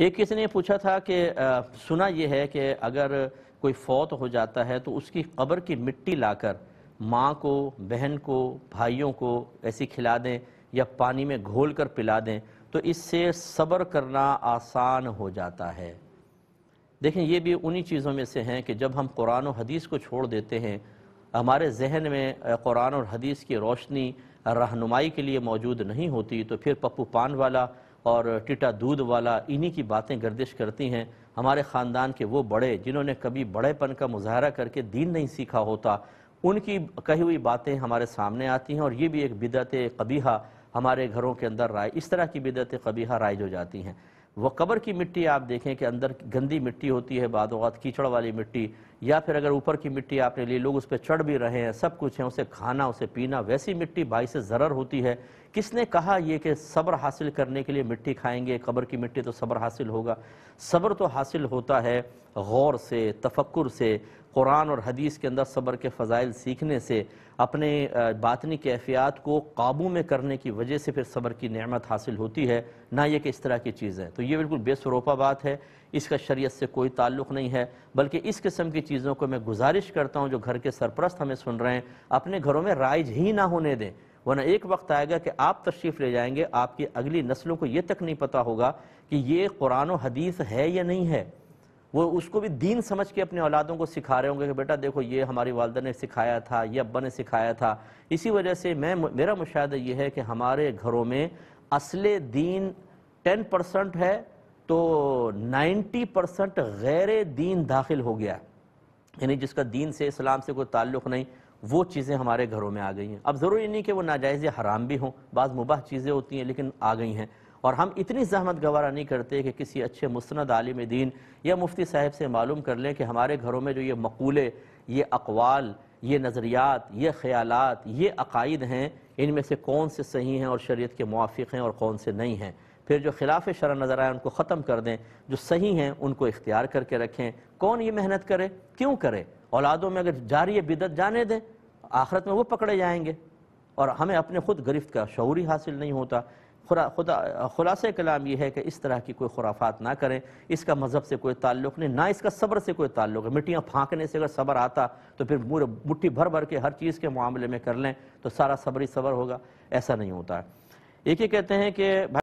एक किसी ने पूछा था कि सुना यह है कि अगर कोई फौत हो जाता है तो उसकी कब्र की मिट्टी लाकर माँ को बहन को भाइयों को ऐसी खिला दें या पानी में घोल कर पिला दें तो इससे सब्र करना आसान हो जाता है देखें ये भी उन्हीं चीज़ों में से हैं कि जब हम कुरान और हदीस को छोड़ देते हैं हमारे जहन में कुरान और हदीस की रोशनी रहनुमाई के लिए मौजूद नहीं होती तो फिर पप्पू पान वाला और टिटा दूध वाला इन्हीं की बातें गर्दिश करती हैं हमारे ख़ानदान के वो बड़े जिन्होंने कभी बड़ेपन का मुजाहरा करके दीन नहीं सीखा होता उनकी कही हुई बातें हमारे सामने आती हैं और ये भी एक बिदत कबीहा हमारे घरों के अंदर राय इस तरह की बिदत कबीहा राइज हो जाती हैं वह कबर की मिट्टी आप देखें कि अंदर गंदी मिट्टी होती है बाद कीचड़ वाली मिट्टी या फिर अगर ऊपर की मिट्टी आपने ली लोग उस पर चढ़ भी रहे हैं सब कुछ है उसे खाना उसे पीना वैसी मिट्टी बाई से ज़रर होती है किसने कहा यह कि सब्र हासिल करने के लिए मिट्टी खाएंगे कब्र की मिट्टी तो सब्र हासिल होगा सब्र तो हासिल होता है गौर से तफक्र से कुरान और हदीस के अंदर सब्र के फ़ज़ाइल सीखने से अपने बातनी कैफियत को काबू में करने की वजह से फिर सब्र की नमत हासिल होती है ना ये कि इस तरह की चीज़ें तो ये बिल्कुल बेसरोपा बात है इसका शरीयत से कोई ताल्लुक़ नहीं है बल्कि इस किस्म की चीज़ों को मैं गुजारिश करता हूँ जो घर के सरपरस्त हमें सुन रहे हैं अपने घरों में राइज ही ना होने दें वरना एक वक्त आएगा कि आप तशरीफ़ ले जाएंगे आपकी अगली नस्लों को ये तक नहीं पता होगा कि ये कुरान हदीस है या नहीं है वो उसको भी दीन समझ के अपने औलादों को सिखा रहे होंगे कि बेटा देखो ये हमारी वालदा ने सिखाया था ये अब्बा ने सिखाया था इसी वजह से मैं मेरा मुशाह ये है कि हमारे घरों में असल दीन टेन परसेंट है तो नाइन्टी परसेंट गैर दीन दाखिल हो गया यानी जिसका दीन से इस्लाम से कोई ताल्लुक़ नहीं वो चीज़ें हमारे घरों में आ गई हैं अब ज़रूरी नहीं कि वो नाजायज़ हराम भी हों बाज़ मुबाह चीज़ें होती हैं लेकिन आ गई हैं और हम इतनी जहमत गवारा नहीं करते कि किसी अच्छे मुस्ंद आलिम दीन या मुफ्ती साहब से मालूम कर लें कि हमारे घरों में जो ये मकूले ये अकवाल ये नज़रियात ये ख्याल ये अकायद हैं इनमें से कौन से सही हैं और शरीत के मुआफ़ हैं और कौन से नहीं हैं फिर जो खिलाफ शरा नज़र आए उनको ख़त्म कर दें जो सही हैं उनको इख्तियार करके रखें कौन ये मेहनत करे क्यों करे औलादों में अगर जारी बिदत जाने दें आखरत में वो पकड़े जाएंगे और हमें अपने खुद गिरफ्त का शौरी हासिल नहीं होता खुरा खुदा खुलासे कलाम ये है कि इस तरह की कोई खुराफात ना करें इसका मज़हब से कोई ताल्लुक़ नहीं ना इसका सब्र से कोई ताल्लुक़ है मिट्टियाँ फाँकने से अगर सब्र आता तो फिर पूरे मुट्ठी भर भर के हर चीज़ के मामले में कर लें तो सारा सब्र ही सब्र होगा ऐसा नहीं होता है एक ही कहते हैं कि